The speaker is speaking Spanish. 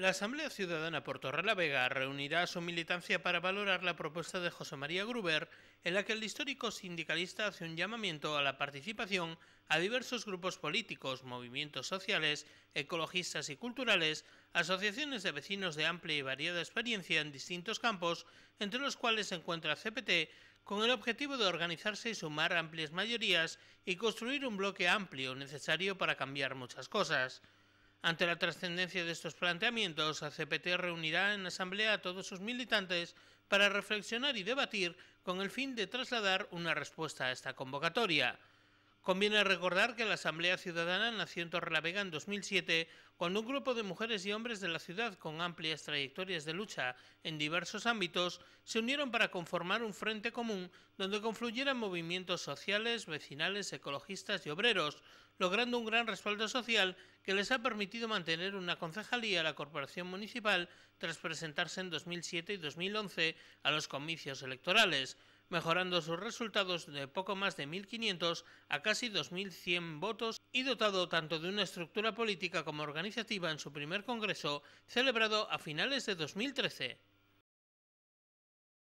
La Asamblea Ciudadana por Vega reunirá a su militancia para valorar la propuesta de José María Gruber, en la que el histórico sindicalista hace un llamamiento a la participación a diversos grupos políticos, movimientos sociales, ecologistas y culturales, asociaciones de vecinos de amplia y variada experiencia en distintos campos, entre los cuales se encuentra CPT, con el objetivo de organizarse y sumar amplias mayorías y construir un bloque amplio necesario para cambiar muchas cosas. Ante la trascendencia de estos planteamientos, CPT reunirá en asamblea a todos sus militantes para reflexionar y debatir con el fin de trasladar una respuesta a esta convocatoria. Conviene recordar que la Asamblea Ciudadana nació en Torrelavega en 2007, cuando un grupo de mujeres y hombres de la ciudad con amplias trayectorias de lucha en diversos ámbitos se unieron para conformar un frente común donde confluyeran movimientos sociales, vecinales, ecologistas y obreros, logrando un gran respaldo social que les ha permitido mantener una concejalía a la Corporación Municipal tras presentarse en 2007 y 2011 a los comicios electorales mejorando sus resultados de poco más de 1.500 a casi 2.100 votos y dotado tanto de una estructura política como organizativa en su primer Congreso, celebrado a finales de 2013.